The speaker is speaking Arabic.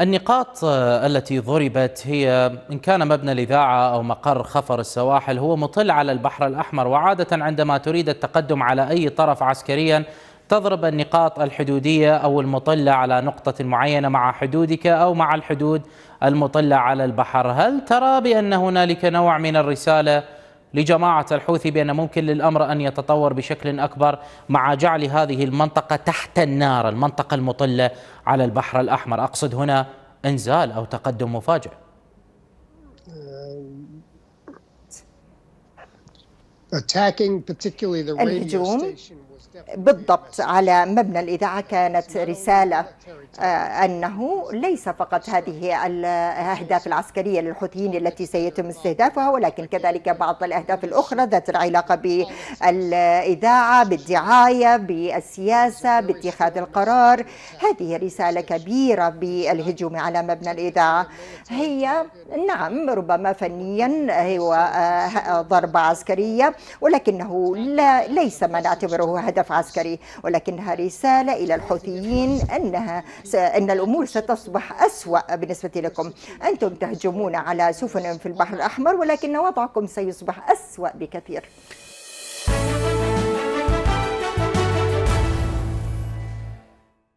النقاط آه، التي ضربت هي إن كان مبنى الإذاعة أو مقر خفر السواحل هو مطل على البحر الأحمر وعادة عندما تريد التقدم على أي طرف عسكريا تضرب النقاط الحدودية أو المطلة على نقطة معينة مع حدودك أو مع الحدود المطلة على البحر هل ترى بأن هنالك نوع من الرسالة لجماعة الحوثي بأن ممكن للأمر أن يتطور بشكل أكبر مع جعل هذه المنطقة تحت النار المنطقة المطلة على البحر الأحمر أقصد هنا إنزال أو تقدم مفاجئ الهجوم بالضبط على مبنى الإذاعة كانت رسالة آه، أنه ليس فقط هذه الأهداف العسكرية للحوثيين التي سيتم استهدافها ولكن كذلك بعض الأهداف الأخرى ذات العلاقة بالإذاعة بالدعاية بالسياسة باتخاذ القرار هذه رسالة كبيرة بالهجوم على مبنى الإذاعة هي نعم ربما فنيا هو آه، ضربة عسكرية ولكنه لا ليس ما نعتبره هدف عسكري ولكنها رسالة إلى الحوثيين أنها س... أن الأمور ستصبح أسوأ بالنسبة لكم أنتم تهجمون على سفن في البحر الأحمر ولكن وضعكم سيصبح أسوأ بكثير